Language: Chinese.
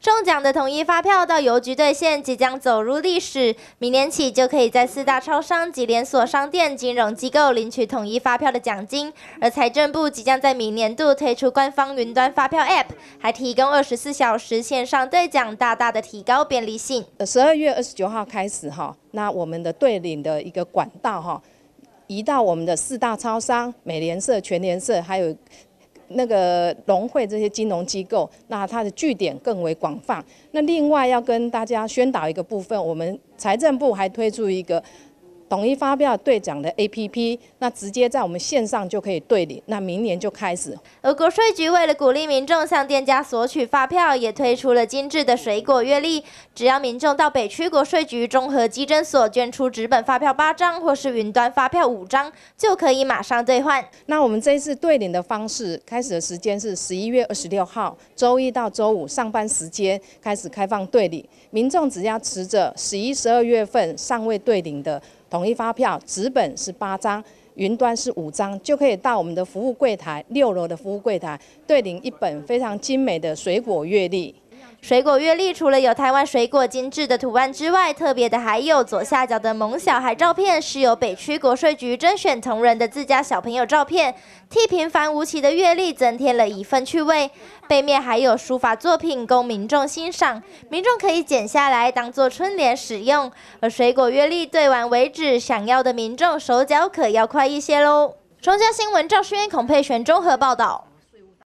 中奖的统一发票到邮局兑现即将走入历史，明年起就可以在四大超商及连锁商店、金融机构领取统一发票的奖金。而财政部即将在明年度推出官方云端发票 App，还提供二十四小时线上兑奖，大大的提高便利性。十二月二十九号开始哈，那我们的兑领的一个管道哈，移到我们的四大超商、美联社、全联社，还有。那个农会这些金融机构，那它的据点更为广泛。那另外要跟大家宣导一个部分，我们财政部还推出一个。统一发票兑奖的 APP，那直接在我们线上就可以兑领。那明年就开始。而国税局为了鼓励民众向店家索取发票，也推出了精致的水果月历。只要民众到北区国税局综合稽征所捐出纸本发票八张或是云端发票五张，就可以马上兑换。那我们这一次兑领的方式，开始的时间是十一月二十六号，周一到周五上班时间开始开放兑领。民众只要持着十一、十二月份尚未兑领的统一发票纸本是八张，云端是五张，就可以到我们的服务柜台六楼的服务柜台兑领一本非常精美的水果月历。水果月历除了有台湾水果精致的图案之外，特别的还有左下角的萌小孩照片，是由北区国税局甄选同仁的自家小朋友照片，替平凡无奇的月历增添了一份趣味。背面还有书法作品供民众欣赏，民众可以剪下来当做春联使用。而水果月历对完为止，想要的民众手脚可要快一些喽。中央新闻赵瑄、孔佩璇综合报道。